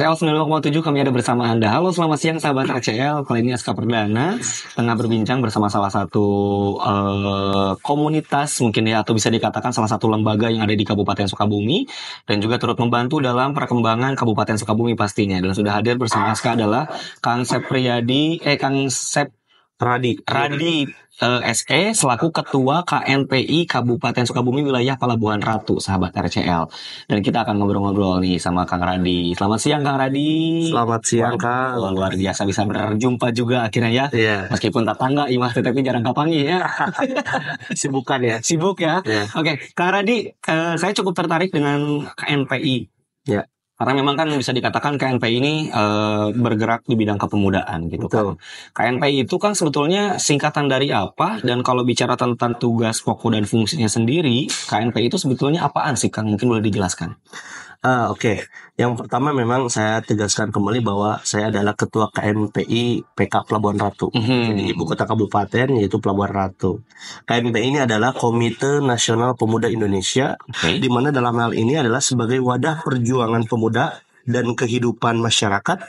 RCL 96,7 kami ada bersama Anda. Halo, selamat siang sahabat RCL. Kali ini SK Perdana tengah berbincang bersama salah satu uh, komunitas mungkin ya atau bisa dikatakan salah satu lembaga yang ada di Kabupaten Sukabumi dan juga turut membantu dalam perkembangan Kabupaten Sukabumi pastinya. Dan sudah hadir bersama SK adalah Kang Sepriyadi eh Kang Sep Radi. Radi uh, eh, SE selaku Ketua KNPI Kabupaten Sukabumi Wilayah Palabuhan Ratu, sahabat RCL. Dan kita akan ngobrol-ngobrol nih sama Kang Radi. Selamat siang Kang Radi. Selamat siang Kang. Luar, luar biasa bisa berjumpa juga akhirnya ya. Yeah. Meskipun tak tangga, imah tetapi jarang kapangi ya. Sibukan ya. Sibuk ya. Yeah. Oke, okay. Kang Radi, uh, saya cukup tertarik dengan KNPI. Ya. Yeah karena memang kan bisa dikatakan KNP ini e, bergerak di bidang kepemudaan gitu kan. Betul. kan. KNP itu kan sebetulnya singkatan dari apa? Dan kalau bicara tentang tugas, pokok dan fungsinya sendiri, KNP itu sebetulnya apaan sih Kang? Mungkin boleh dijelaskan. Ah, oke. Okay. Yang pertama memang saya tegaskan kembali bahwa saya adalah ketua KNPI PK Pelabuhan Ratu. Mm -hmm. ibu kota kabupaten yaitu Pelabuhan Ratu. KNPI ini adalah Komite Nasional Pemuda Indonesia okay. di mana dalam hal ini adalah sebagai wadah perjuangan pemuda dan kehidupan masyarakat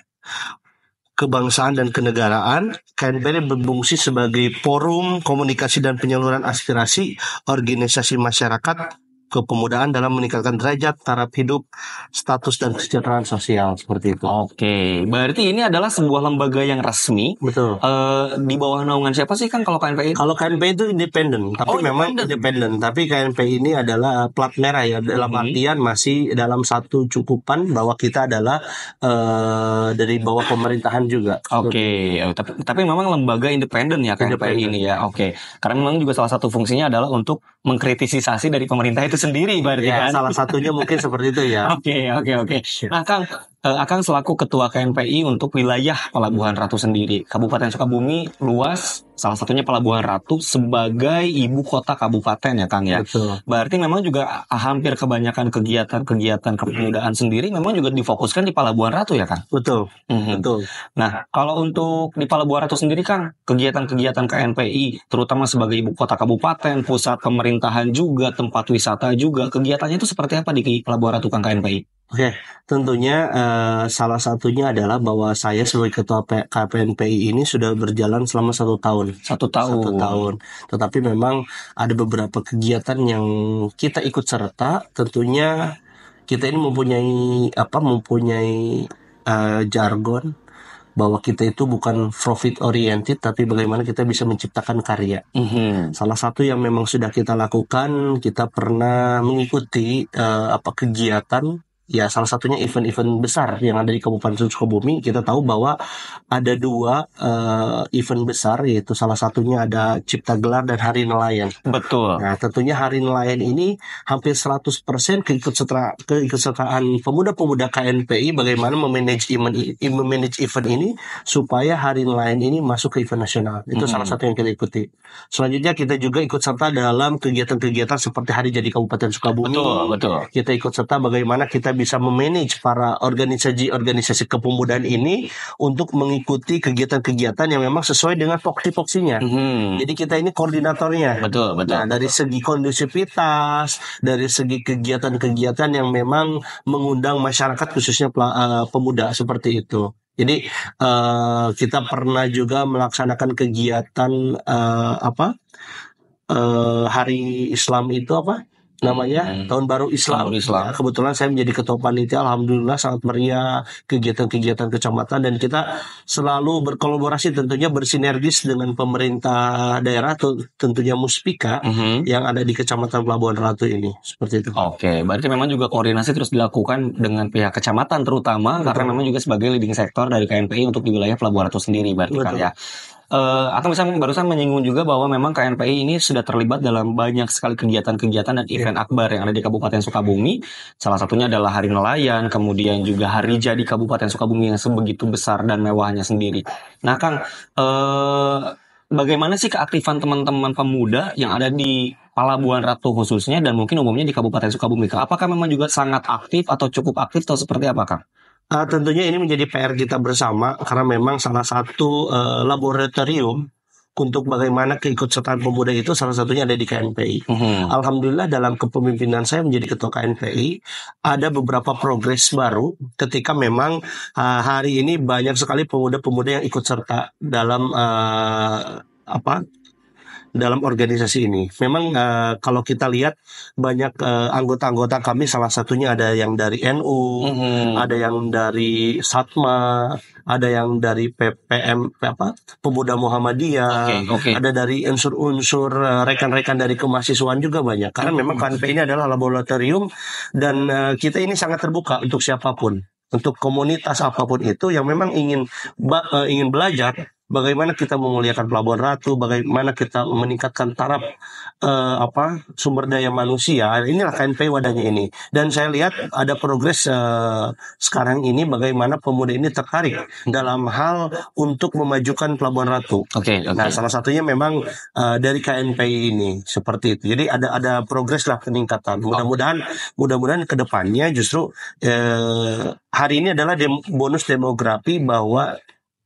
kebangsaan dan kenegaraan, KNPI berfungsi sebagai forum komunikasi dan penyaluran aspirasi organisasi masyarakat kepemudaan dalam meningkatkan derajat taraf hidup, status dan kesejahteraan sosial seperti itu. Oke, berarti ini adalah sebuah lembaga yang resmi. Betul. Uh, di bawah naungan siapa sih kan kalau KNPI? Kalau KNPI itu independen, tapi oh, memang independen. Tapi KNPI ini adalah plat merah ya dalam mm -hmm. artian masih dalam satu cukupan bahwa kita adalah uh, dari bawah pemerintahan juga. Oke, okay. tapi tapi memang lembaga independen ya KNPI ini ya. Oke, okay. karena memang juga salah satu fungsinya adalah untuk mengkritisisasi dari pemerintah itu sendiri berarti ya, kan. Salah satunya mungkin seperti itu ya. Oke, oke, oke. Iya. Nah, Kang, uh, Akang selaku Ketua KNPI untuk wilayah Pelabuhan Ratu sendiri. Kabupaten Sukabumi luas, salah satunya Pelabuhan Ratu sebagai ibu kota kabupaten ya Kang ya. Betul. Berarti memang juga ah, hampir kebanyakan kegiatan-kegiatan kepemudaan sendiri memang juga difokuskan di Pelabuhan Ratu ya Kang. Betul. Mm-hmm. Betul. Nah kalau untuk di Pelabuhan Ratu sendiri Kang, kegiatan-kegiatan KNPI terutama sebagai ibu kota kabupaten, pusat pemerintahan juga, tempat wisata juga, kegiatannya itu seperti apa di Pelabuhan Ratu Kang KNPI? Oke, tentunya uh, salah satunya adalah bahwa saya sebagai ketua P KPNPI ini sudah berjalan selama satu tahun. Satu tahun. Satu tahun. Tetapi memang ada beberapa kegiatan yang kita ikut serta. Tentunya kita ini mempunyai apa? Mempunyai uh, jargon bahwa kita itu bukan profit oriented tapi bagaimana kita bisa menciptakan karya. Mm-hmm. Salah satu yang memang sudah kita lakukan, kita pernah mengikuti uh, apa kegiatan ya salah satunya event-event besar yang ada di Kabupaten Sukabumi kita tahu bahwa ada dua uh, event besar yaitu salah satunya ada Cipta Gelar dan Hari Nelayan. Betul. Nah, tentunya Hari Nelayan ini hampir 100% keikutsertaan keikutsertaan pemuda-pemuda KNPI bagaimana memanage event memanage event ini supaya Hari Nelayan ini masuk ke event nasional. Itu hmm. salah satu yang kita ikuti. Selanjutnya kita juga ikut serta dalam kegiatan-kegiatan seperti Hari Jadi Kabupaten Sukabumi. Betul, betul. Kita ikut serta bagaimana kita bisa memanage para organisasi-organisasi kepemudaan ini untuk mengikuti kegiatan-kegiatan yang memang sesuai dengan foksi-foksinya. Hmm. Jadi kita ini koordinatornya. Betul, nah, betul. Nah, dari segi kondusivitas, dari segi kegiatan-kegiatan yang memang mengundang masyarakat khususnya eh, pemuda seperti itu. Jadi uh, kita pernah juga melaksanakan kegiatan uh, apa? Uh, hari Islam itu apa? namanya hmm. tahun baru Islam. Tahun Islam. Ya, kebetulan saya menjadi ketua panitia, alhamdulillah sangat meriah kegiatan-kegiatan kecamatan dan kita selalu berkolaborasi tentunya bersinergis dengan pemerintah daerah tentunya Muspika hmm. yang ada di Kecamatan Pelabuhan Ratu ini. Seperti itu. Oke, okay. berarti memang juga koordinasi terus dilakukan dengan pihak kecamatan terutama Betul. karena memang juga sebagai leading sektor dari KNPI untuk di wilayah Pelabuhan Ratu sendiri berarti Betul. kan ya. Uh, atau misalnya barusan menyinggung juga bahwa memang KNPI ini sudah terlibat dalam banyak sekali kegiatan-kegiatan dan event akbar yang ada di Kabupaten Sukabumi. Salah satunya adalah Hari Nelayan, kemudian juga Hari Jadi Kabupaten Sukabumi yang sebegitu besar dan mewahnya sendiri. Nah, Kang, uh, bagaimana sih keaktifan teman-teman pemuda yang ada di Palabuhan Ratu khususnya dan mungkin umumnya di Kabupaten Sukabumi? Apakah memang juga sangat aktif atau cukup aktif atau seperti apa, Kang? Uh, tentunya ini menjadi PR kita bersama karena memang salah satu uh, laboratorium untuk bagaimana keikutsertaan pemuda itu salah satunya ada di KNPI. Mm-hmm. Alhamdulillah dalam kepemimpinan saya menjadi ketua KNPI ada beberapa progres baru ketika memang uh, hari ini banyak sekali pemuda-pemuda yang ikut serta dalam uh, apa dalam organisasi ini. Memang uh, kalau kita lihat banyak anggota eh, anggota-anggota kami salah satunya ada yang dari NU, mm-hmm. ada yang dari Satma, ada yang dari PPM apa Pemuda Muhammadiyah, okay, okay. ada dari unsur-unsur eh, rekan-rekan dari kemahasiswaan juga banyak. Karena memang mm-hmm. KNP ini adalah laboratorium dan uh, kita ini sangat terbuka untuk siapapun, untuk komunitas apapun itu yang memang ingin uh, ingin belajar bagaimana kita memuliakan pelabuhan ratu, bagaimana kita meningkatkan taraf uh, apa sumber daya manusia. Inilah KNP wadahnya ini. Dan saya lihat ada progres uh, sekarang ini bagaimana pemuda ini tertarik dalam hal untuk memajukan pelabuhan ratu. Oke. Okay, okay. Nah, salah satunya memang uh, dari KNP ini seperti itu. Jadi ada ada progres lah peningkatan. Oh. Mudah-mudahan mudah-mudahan kedepannya justru uh, hari ini adalah dem bonus demografi bahwa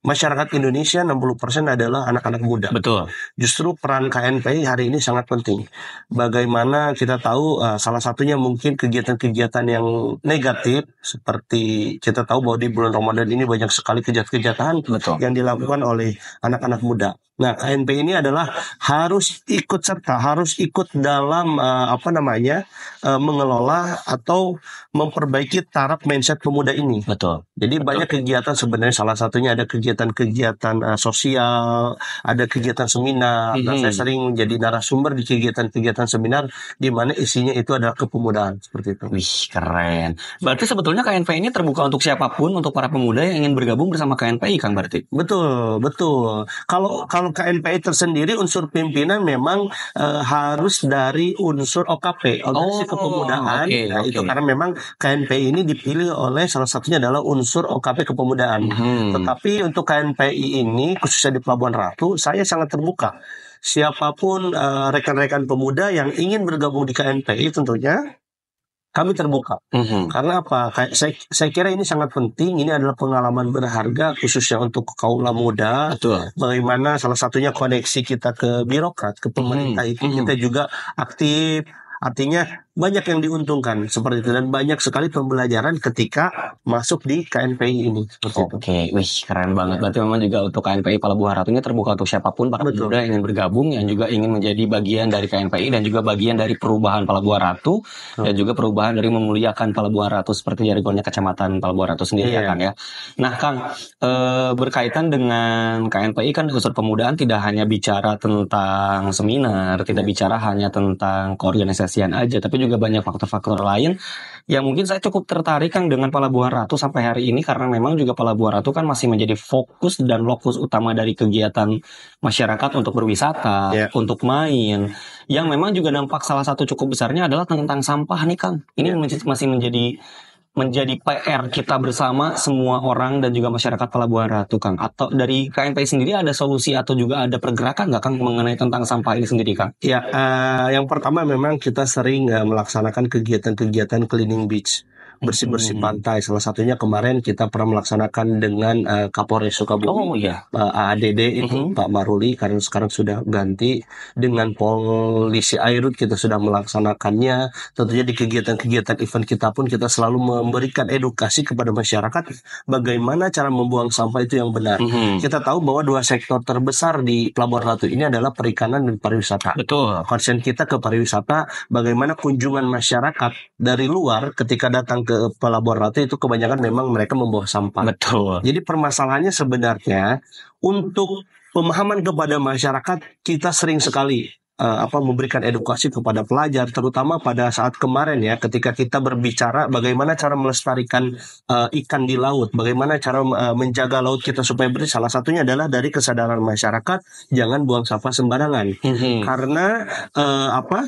masyarakat Indonesia 60% adalah anak-anak muda. Betul. Justru peran KNPI hari ini sangat penting. Bagaimana kita tahu uh, salah satunya mungkin kegiatan-kegiatan yang negatif seperti kita tahu bahwa di bulan Ramadan ini banyak sekali kejahatan-kejahatan yang dilakukan oleh anak-anak muda. Nah, KNPI ini adalah harus ikut serta, harus ikut dalam uh, apa namanya? Uh, mengelola atau memperbaiki taraf mindset pemuda ini. Betul. Jadi Betul. banyak kegiatan sebenarnya salah satunya ada kegiatan kegiatan-kegiatan uh, sosial, ada kegiatan seminar. Mm -hmm. Dan saya sering menjadi narasumber di kegiatan-kegiatan seminar di mana isinya itu adalah kepemudaan seperti itu. Wih, keren. Berarti sebetulnya KNP ini terbuka untuk siapapun, untuk para pemuda yang ingin bergabung bersama KNP, Kang berarti. Betul, betul. Kalau kalau KNPI tersendiri unsur pimpinan memang uh, harus dari unsur OKP, organisasi oh, kepemudaan. Okay, nah, okay. itu karena memang KNP ini dipilih oleh salah satunya adalah unsur OKP kepemudaan. Hmm. Tetapi untuk untuk KNPI ini khususnya di Pelabuhan Ratu saya sangat terbuka. Siapapun eh, rekan-rekan uh, pemuda yang ingin bergabung di KNPI tentunya kami terbuka. Mm-hmm. Karena apa? Saya, saya kira ini sangat penting. Ini adalah pengalaman berharga khususnya untuk kaum muda. Betul. Bagaimana salah satunya koneksi kita ke birokrat, ke pemerintah mm-hmm. itu kita mm-hmm. juga aktif Artinya banyak yang diuntungkan seperti itu dan banyak sekali pembelajaran ketika masuk di KNPI ini Oke, okay. wih keren banget. Berarti memang juga untuk KNPI Pelabuhan Ratu ini terbuka untuk siapapun para Betul. pemuda yang ingin bergabung yang juga ingin menjadi bagian dari KNPI dan juga bagian dari perubahan Pelabuhan Ratu hmm. dan juga perubahan dari memuliakan Pelabuhan Ratu seperti jargonnya Kecamatan Pelabuhan Ratu sendiri yeah. ya iya. Kang ya. Nah Kang e, berkaitan dengan KNPI kan unsur pemudaan tidak hanya bicara tentang seminar, tidak yeah. bicara hanya tentang koordinasi kasihan aja, tapi juga banyak faktor-faktor lain yang mungkin saya cukup tertarik Kang dengan Pelabuhan Ratu sampai hari ini karena memang juga Pelabuhan Ratu kan masih menjadi fokus dan lokus utama dari kegiatan masyarakat untuk berwisata, yeah. untuk main. Yang memang juga dampak salah satu cukup besarnya adalah tentang sampah nih kan Ini ya. masih menjadi menjadi PR kita bersama semua orang dan juga masyarakat Pelabuhan Ratu, Kang? Atau dari KNP sendiri ada solusi atau juga ada pergerakan nggak, Kang, mengenai tentang sampah ini sendiri, Kang? Ya, uh, yang pertama memang kita sering uh, melaksanakan kegiatan-kegiatan cleaning beach bersih-bersih hmm. pantai. Salah satunya kemarin kita pernah melaksanakan dengan uh, Kapolres Sukabumi. Oh iya. Uh, eh, AADD itu -hmm. Pak Maruli karena sekarang sudah ganti dengan polisi airut kita sudah melaksanakannya. Tentunya di kegiatan-kegiatan event kita pun kita selalu memberikan edukasi kepada masyarakat bagaimana cara membuang sampah itu yang benar. -hmm. Kita tahu bahwa dua sektor terbesar di Pelabuhan Ratu ini adalah perikanan dan pariwisata. Betul. Konsen kita ke pariwisata bagaimana kunjungan masyarakat dari luar ketika datang ke ke pelaborator itu kebanyakan memang mereka membawa sampah. Betul. Jadi permasalahannya sebenarnya untuk pemahaman kepada masyarakat kita sering sekali uh, apa memberikan edukasi kepada pelajar terutama pada saat kemarin ya ketika kita berbicara bagaimana cara melestarikan uh, ikan di laut bagaimana cara uh, menjaga laut kita supaya bersih salah satunya adalah dari kesadaran masyarakat jangan buang sampah sembarangan hmm. karena uh, apa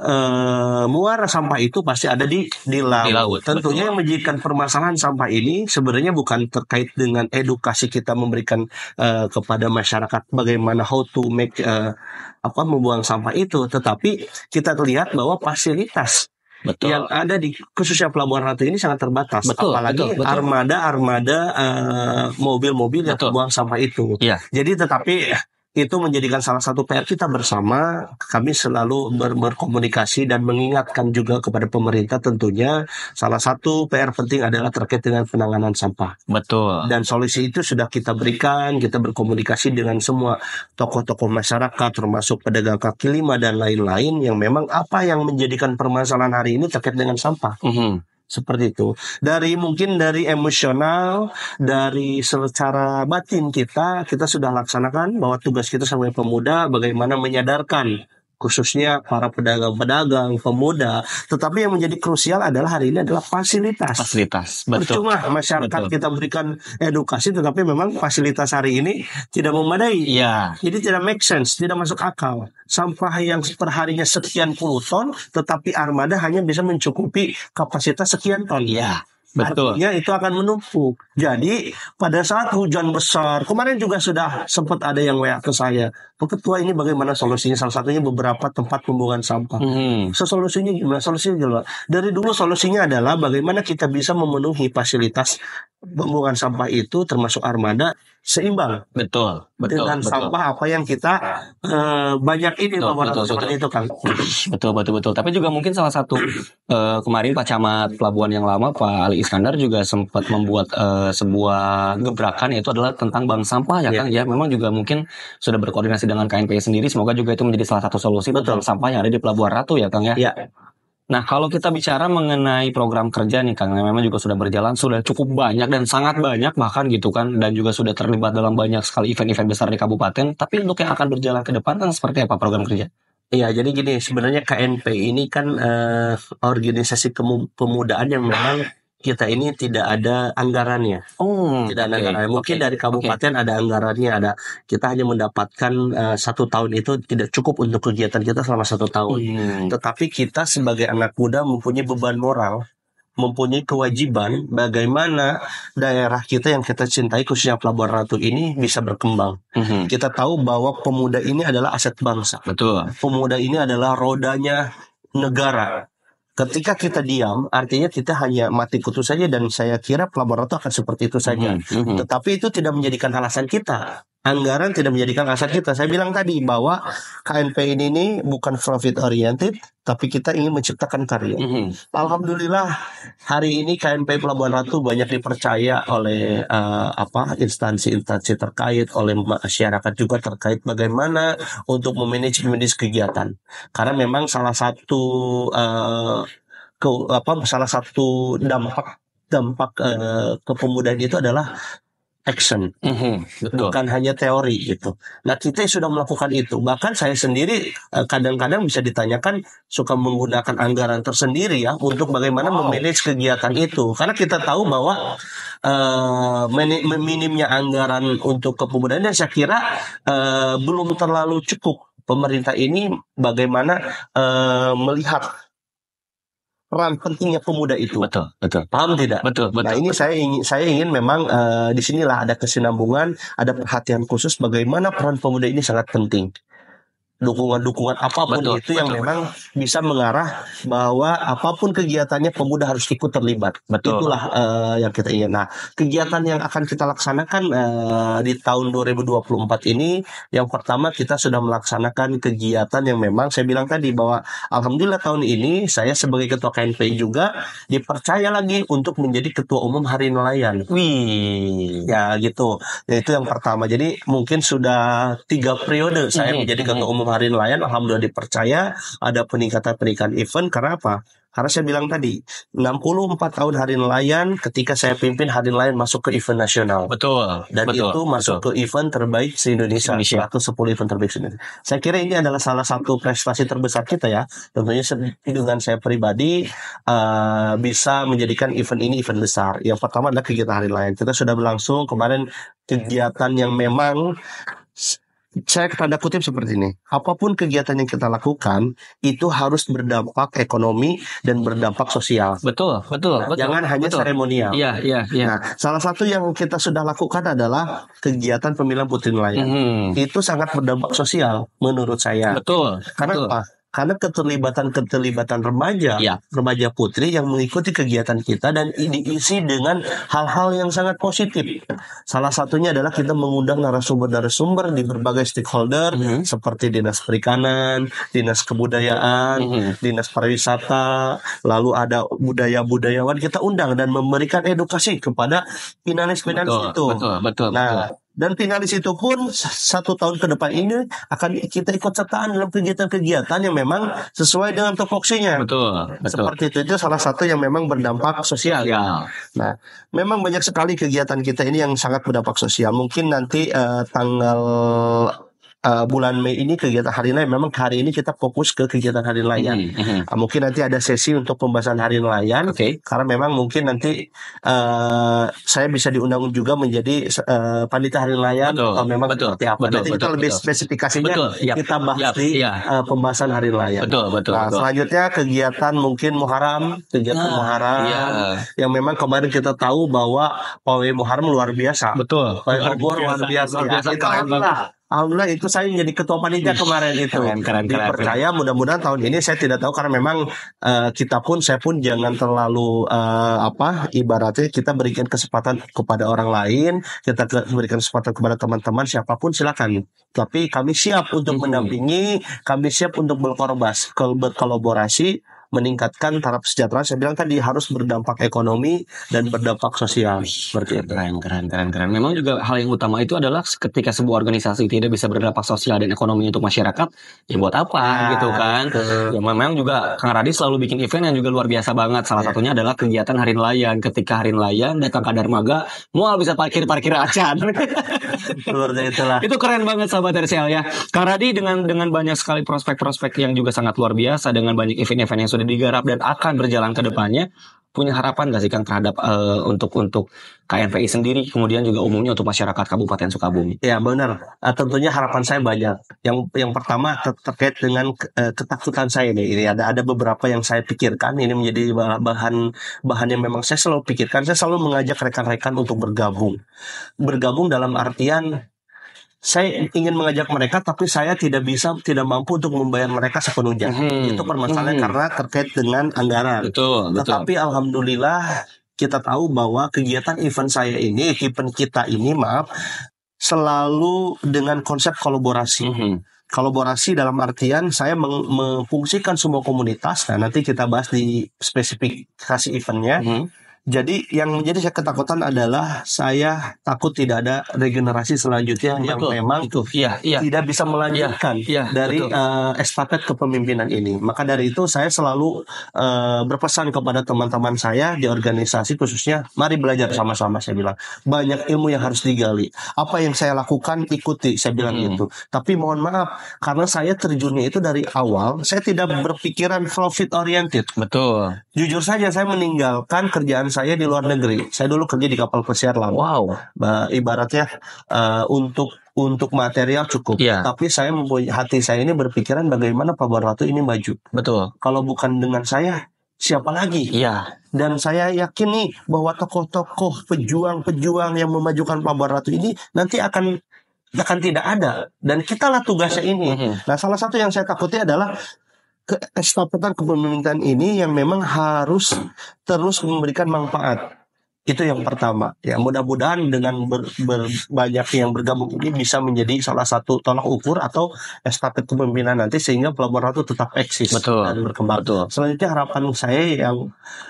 uh, muara sampah itu pasti ada di di laut, di laut tentunya betul. yang menjadikan permasalahan sampah ini sebenarnya bukan terkait dengan edukasi kita memberikan uh, kepada masyarakat bagaimana how to make uh, apa membuang sampah itu, tetapi kita terlihat bahwa fasilitas Betul. yang ada di khususnya pelabuhan ratu ini sangat terbatas betul, apalagi armada armada uh, mobil-mobil yang membuang sampah itu ya. jadi tetapi itu menjadikan salah satu PR kita bersama. Kami selalu ber berkomunikasi dan mengingatkan juga kepada pemerintah tentunya salah satu PR penting adalah terkait dengan penanganan sampah. Betul. Dan solusi itu sudah kita berikan, kita berkomunikasi dengan semua tokoh-tokoh masyarakat termasuk pedagang kaki lima dan lain-lain yang memang apa yang menjadikan permasalahan hari ini terkait dengan sampah. Mm -hmm seperti itu dari mungkin dari emosional dari secara batin kita kita sudah laksanakan bahwa tugas kita sebagai pemuda bagaimana menyadarkan khususnya para pedagang-pedagang, pemuda. Tetapi yang menjadi krusial adalah hari ini adalah fasilitas. Fasilitas, betul. Percuma masyarakat betul. kita berikan edukasi, tetapi memang fasilitas hari ini tidak memadai. Iya. Jadi tidak make sense, tidak masuk akal. Sampah yang perharinya sekian puluh ton, tetapi armada hanya bisa mencukupi kapasitas sekian ton. Iya, Betul. Artinya itu akan menumpuk. Jadi pada saat hujan besar, kemarin juga sudah sempat ada yang WA ke saya. Pak Ketua ini bagaimana solusinya? Salah satunya beberapa tempat pembuangan sampah. Hmm. So, solusinya gimana? Solusinya gimana? Dari dulu solusinya adalah bagaimana kita bisa memenuhi fasilitas pembuangan sampah itu termasuk armada seimbang. Betul. betul dengan betul. sampah apa yang kita uh, banyak ini betul, betul, seperti betul. itu kan. Betul betul betul. Tapi juga mungkin salah satu uh, kemarin Pak Camat Pelabuhan yang lama Pak Ali Iskandar juga sempat membuat uh, sebuah gebrakan yaitu adalah tentang bank sampah ya yeah. kan ya. Memang juga mungkin sudah berkoordinasi dengan KNP sendiri semoga juga itu menjadi salah satu solusi Betul. tentang sampah yang ada di Pelabuhan Ratu ya Kang ya. Iya. Nah, kalau kita bicara mengenai program kerja nih Kang, yang memang juga sudah berjalan sudah cukup banyak dan sangat banyak bahkan gitu kan dan juga sudah terlibat dalam banyak sekali event-event besar di kabupaten, tapi untuk yang akan berjalan ke depan kan seperti apa program kerja? Iya, jadi gini, sebenarnya KNP ini kan eh, organisasi pemudaan yang memang kita ini tidak ada anggarannya. Oh, tidak ada okay. anggarannya. Mungkin okay. dari kabupaten okay. ada anggarannya, ada kita hanya mendapatkan uh, satu tahun itu tidak cukup untuk kegiatan kita selama satu tahun. Hmm. Tetapi kita sebagai anak muda mempunyai beban moral, mempunyai kewajiban bagaimana daerah kita yang kita cintai khususnya Pelabuhan Ratu ini bisa berkembang. Hmm. Kita tahu bahwa pemuda ini adalah aset bangsa. Betul. Pemuda ini adalah rodanya negara Ketika kita diam, artinya kita hanya mati kutu saja dan saya kira pelaboran itu akan seperti itu saja. Mm -hmm. Tetapi itu tidak menjadikan alasan kita anggaran tidak menjadikan aset kita. Saya bilang tadi bahwa KNP ini, ini bukan profit oriented, tapi kita ingin menciptakan karya. Mm -hmm. Alhamdulillah hari ini KNP Pelabuhan Ratu banyak dipercaya oleh uh, apa instansi-instansi terkait, oleh masyarakat juga terkait bagaimana untuk memanage manage kegiatan. Karena memang salah satu uh, ke apa salah satu dampak dampak uh, kepemudaan itu adalah action, mm -hmm, betul. bukan hanya teori gitu. Nah kita sudah melakukan itu, bahkan saya sendiri eh, kadang-kadang bisa ditanyakan suka menggunakan anggaran tersendiri ya untuk bagaimana wow. memanage kegiatan itu, karena kita tahu bahwa uh, eh, minimnya anggaran untuk kepemudaan dan saya kira uh, belum terlalu cukup pemerintah ini bagaimana uh, melihat peran pentingnya pemuda itu. Betul, betul. Paham tidak? Betul, nah, betul. Nah, ini betul. saya ingin saya ingin memang uh, sinilah ada kesinambungan, ada perhatian khusus bagaimana peran pemuda ini sangat penting dukungan-dukungan apapun betul, itu betul, yang betul. memang bisa mengarah bahwa apapun kegiatannya pemuda harus ikut terlibat. Betul. Itulah uh, yang kita ingin. Nah, kegiatan yang akan kita laksanakan uh, di tahun 2024 ini yang pertama kita sudah melaksanakan kegiatan yang memang saya bilang tadi bahwa alhamdulillah tahun ini saya sebagai ketua KNPI juga dipercaya lagi untuk menjadi ketua umum Hari Nelayan. Wih. Ya gitu. Itu yang pertama. Jadi mungkin sudah tiga periode saya menjadi ketua umum hari nelayan alhamdulillah dipercaya ada peningkatan peningkatan event karena apa? Karena saya bilang tadi 64 tahun hari nelayan ketika saya pimpin hari nelayan masuk ke event nasional. Betul. Dan betul, itu masuk betul. ke event terbaik se Indonesia, Indonesia. 110 event terbaik se Indonesia. Saya kira ini adalah salah satu prestasi terbesar kita ya. Tentunya dengan saya pribadi uh, bisa menjadikan event ini event besar. Yang pertama adalah kegiatan hari nelayan. Kita sudah berlangsung kemarin kegiatan yang memang saya tanda kutip seperti ini. Apapun kegiatan yang kita lakukan itu harus berdampak ekonomi dan berdampak sosial. Betul, betul. Nah, betul jangan betul, hanya seremonial. Iya, iya, iya. Nah, salah satu yang kita sudah lakukan adalah kegiatan pemilihan putri nelayan. Mm -hmm. Itu sangat berdampak sosial menurut saya. Betul. Karena betul. apa? karena keterlibatan-keterlibatan remaja, ya. remaja putri yang mengikuti kegiatan kita dan diisi dengan hal-hal yang sangat positif. Salah satunya adalah kita mengundang narasumber-narasumber di berbagai stakeholder mm -hmm. seperti dinas perikanan, dinas kebudayaan, mm -hmm. dinas pariwisata, lalu ada budaya-budayawan kita undang dan memberikan edukasi kepada finalis-finalis itu. Betul, betul, Nah, betul dan tinggal di situ pun satu tahun ke depan ini akan kita ikut sertaan dalam kegiatan-kegiatan yang memang sesuai dengan tupoksinya. Betul, betul. Seperti itu itu salah satu yang memang berdampak sosial. Ya. Nah, memang banyak sekali kegiatan kita ini yang sangat berdampak sosial. Mungkin nanti uh, tanggal uh, bulan Mei ini kegiatan hari nelayan memang hari ini kita fokus ke kegiatan hari nelayan. Mm -hmm. uh, mungkin nanti ada sesi untuk pembahasan hari nelayan. Okay. Karena memang mungkin nanti uh, saya bisa diundang juga menjadi uh, panitia hari nelayan betul, memang betul, seperti apa. Betul, nanti betul, kita lebih betul. spesifikasinya betul, yap, kita bahas yap, di Uh, pembahasan hari nelayan. Betul, betul, nah, betul. selanjutnya kegiatan mungkin Muharram, kegiatan nah, Muharram iya. yang memang kemarin kita tahu bahwa pawai Muharram luar biasa. Betul. Pawai luar, luar biasa. Luar biasa. Luar biasa. Ya, Alhamdulillah itu saya jadi ketua panitia kemarin itu. Keren, keren, keren, Dipercaya mudah-mudahan tahun ini saya tidak tahu karena memang uh, kita pun saya pun jangan terlalu uh, apa ibaratnya kita berikan kesempatan kepada orang lain, kita berikan kesempatan kepada teman-teman siapapun silakan. Tapi kami siap untuk mendampingi, kami siap untuk berkorbas, berkolaborasi meningkatkan taraf sejahtera. Saya bilang tadi harus berdampak ekonomi dan berdampak sosial. Seperti itu. Keren, keren, keren, keren. Memang juga hal yang utama itu adalah ketika sebuah organisasi tidak bisa berdampak sosial dan ekonomi untuk masyarakat, ya buat apa ah, gitu kan? ke... Ya memang juga Kang Radi selalu bikin event yang juga luar biasa banget. Salah yeah. satunya adalah kegiatan Hari Nelayan. Ketika Hari Nelayan datang ke Darmaga, mual bisa parkir-parkir acan. itulah. Itu keren banget sahabat RCL ya. Kang Radi dengan dengan banyak sekali prospek-prospek yang juga sangat luar biasa dengan banyak event-event yang sudah sudah digarap dan akan berjalan ke depannya punya harapan nggak sih Kang terhadap uh, untuk untuk KNPI sendiri kemudian juga umumnya untuk masyarakat Kabupaten Sukabumi? Ya benar, uh, tentunya harapan saya banyak. Yang yang pertama ter terkait dengan uh, ketakutan saya nih. Ini ada ada beberapa yang saya pikirkan. Ini menjadi bahan bahan yang memang saya selalu pikirkan. Saya selalu mengajak rekan-rekan untuk bergabung, bergabung dalam artian saya iya. ingin mengajak mereka tapi saya tidak bisa tidak mampu untuk membayar mereka sepenuhnya hmm. itu permasalahan hmm. karena terkait dengan anggaran betul, betul. tetapi alhamdulillah kita tahu bahwa kegiatan event saya ini event kita ini maaf selalu dengan konsep kolaborasi hmm. Kolaborasi dalam artian saya memfungsikan semua komunitas. Nah nanti kita bahas di spesifikasi eventnya. Hmm jadi yang menjadi saya ketakutan adalah saya takut tidak ada regenerasi selanjutnya betul, yang memang itu. ya, ya. tidak bisa iya, melanjutkan ya, ya, dari uh, estafet kepemimpinan ini. Maka dari itu saya selalu uh, berpesan kepada teman-teman saya di organisasi khususnya, mari belajar sama-sama. Saya bilang banyak ilmu yang harus digali. Apa yang saya lakukan ikuti. Saya bilang hmm. itu. Tapi mohon maaf karena saya terjunnya itu dari awal, saya tidak berpikiran profit oriented. Betul. Jujur saja saya meninggalkan kerjaan saya saya di luar negeri. Saya dulu kerja di kapal pesiar lama. Wow. Ibaratnya uh, untuk untuk material cukup, yeah. tapi saya hati saya ini berpikiran bagaimana Pak Ratu ini maju. Betul. Kalau bukan dengan saya, siapa lagi? Iya. Dan saya yakin nih bahwa tokoh-tokoh pejuang-pejuang yang memajukan Pak Ratu ini nanti akan akan tidak ada dan kitalah tugasnya ini. Mm-hmm. Nah, salah satu yang saya takuti adalah keestafetan kepemimpinan ini yang memang harus terus memberikan manfaat. Itu yang pertama. Ya, mudah-mudahan dengan ber, ber, banyak yang bergabung ini bisa menjadi salah satu tolak ukur atau estafet kepemimpinan nanti sehingga pelabuhan ratu tetap eksis Betul. dan berkembang. Betul. Selanjutnya harapan saya yang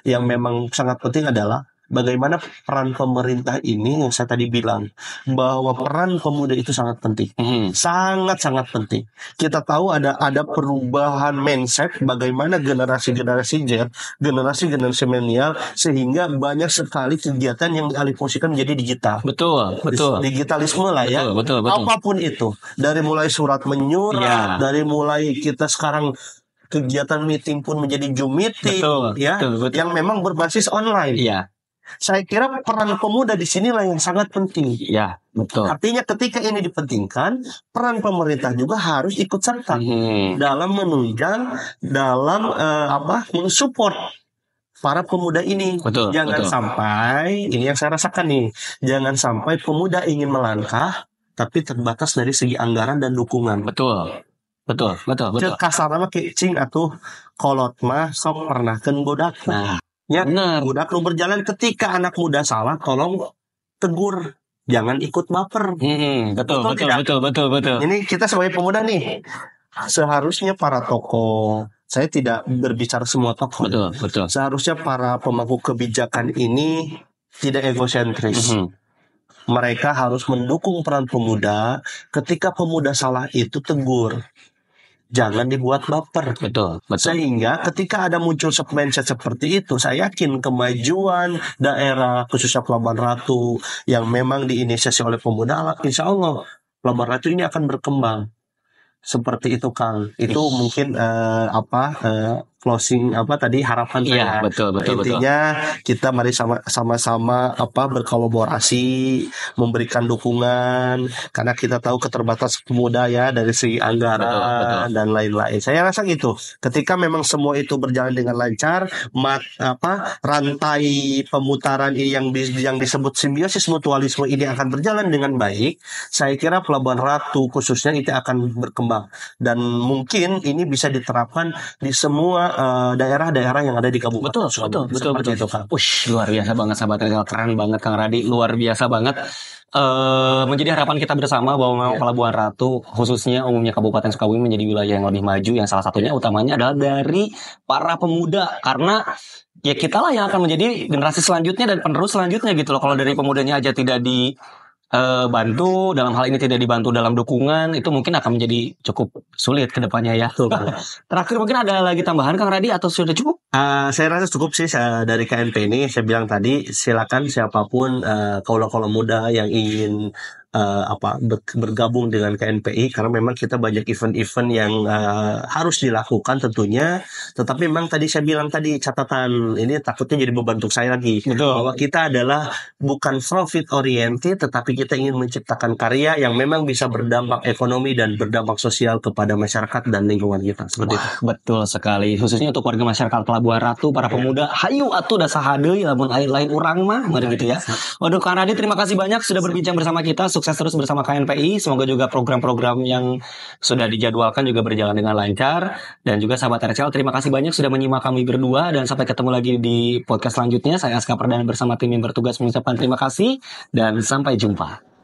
yang memang sangat penting adalah bagaimana peran pemerintah ini yang saya tadi bilang bahwa peran pemuda itu sangat penting, hmm. sangat sangat penting. Kita tahu ada ada perubahan mindset bagaimana generasi generasi Z, generasi generasi milenial sehingga banyak sekali kegiatan yang dialihfungsikan menjadi digital. Betul, betul. Digitalisme lah ya. Betul, betul, betul. Apapun itu, dari mulai surat menyurat, ya. dari mulai kita sekarang kegiatan meeting pun menjadi Zoom meeting betul, ya betul, betul. yang memang berbasis online. Iya. Saya kira peran pemuda di sinilah yang sangat penting. Ya, betul. Artinya ketika ini dipentingkan, peran pemerintah juga harus ikut serta hmm. dalam menunjang, dalam uh, apa, mensupport para pemuda ini. Betul, jangan betul. sampai ini yang saya rasakan nih, jangan sampai pemuda ingin melangkah tapi terbatas dari segi anggaran dan dukungan. Betul. Betul, betul, betul. kasar kecing atau kolot mah sok pernah kan bodak. Nah. Ya, Benar. budak lu berjalan ketika anak muda salah, tolong tegur jangan ikut baper. Hmm, betul, betul, betul, betul, betul, betul. Ini kita sebagai pemuda nih, seharusnya para tokoh, saya tidak berbicara semua tokoh. Betul, betul. Seharusnya para pemangku kebijakan ini tidak egosentris. Mm -hmm. Mereka harus mendukung peran pemuda. Ketika pemuda salah itu tegur jangan dibuat baper. Betul, betul. Sehingga ketika ada muncul mindset seperti itu, saya yakin kemajuan daerah khususnya Pelabuhan Ratu yang memang diinisiasi oleh pemuda, insya Allah Pelabuhan Ratu ini akan berkembang. Seperti itu Kang. Itu mungkin uh, apa uh, closing apa tadi harapan iya, saya. Iya, betul betul Intinya betul. kita mari sama sama apa berkolaborasi, memberikan dukungan karena kita tahu keterbatasan pemuda ya dari si anggaran betul, betul. dan lain-lain. Saya rasa gitu. Ketika memang semua itu berjalan dengan lancar, mat, apa rantai pemutaran yang yang disebut simbiosis mutualisme ini akan berjalan dengan baik, saya kira Pelabuhan Ratu khususnya itu akan berkembang dan mungkin ini bisa diterapkan di semua Eh, daerah-daerah uh, yang ada di kabupaten betul Surabaya. betul betul betul itu Ush, luar biasa banget sahabat Radial keren banget Kang Radi luar biasa banget uh, menjadi harapan kita bersama bahwa yeah. Pelabuhan Ratu khususnya umumnya Kabupaten Sukabumi menjadi wilayah yang lebih maju yang salah satunya iya. utamanya adalah dari para pemuda karena ya kita lah yang akan menjadi generasi selanjutnya dan penerus selanjutnya gitu loh kalau dari pemudanya aja tidak di uh, bantu dalam hal ini tidak dibantu dalam dukungan itu mungkin akan menjadi cukup sulit kedepannya ya. Terakhir mungkin ada lagi tambahan Kang Radi atau sudah cukup? Uh, saya rasa cukup sih saya, dari KNP ini. Saya bilang tadi silakan siapapun uh, eh, kalau kalau muda yang ingin uh, apa bergabung dengan KNPI karena memang kita banyak event-event yang uh, harus dilakukan tentunya tetapi memang tadi saya bilang tadi catatan ini takutnya jadi beban untuk saya lagi Betul. bahwa kita adalah bukan profit oriented tetapi kita ingin menciptakan karya yang memang bisa berdampak ekonomi dan berdampak sosial kepada masyarakat dan lingkungan kita seperti Wah, itu. betul sekali khususnya untuk warga masyarakat Pelabuhan Ratu para iya. pemuda hayu atuh dasah hadeui lamun ya, lain orang mah begitu gitu ya iya. waduh Kang Radit terima kasih banyak sudah berbincang bersama kita sukses terus bersama KNPI. Semoga juga program-program yang sudah dijadwalkan juga berjalan dengan lancar. Dan juga sahabat RCL, terima kasih banyak sudah menyimak kami berdua. Dan sampai ketemu lagi di podcast selanjutnya. Saya Aska Perdana bersama tim yang bertugas mengucapkan terima kasih. Dan sampai jumpa.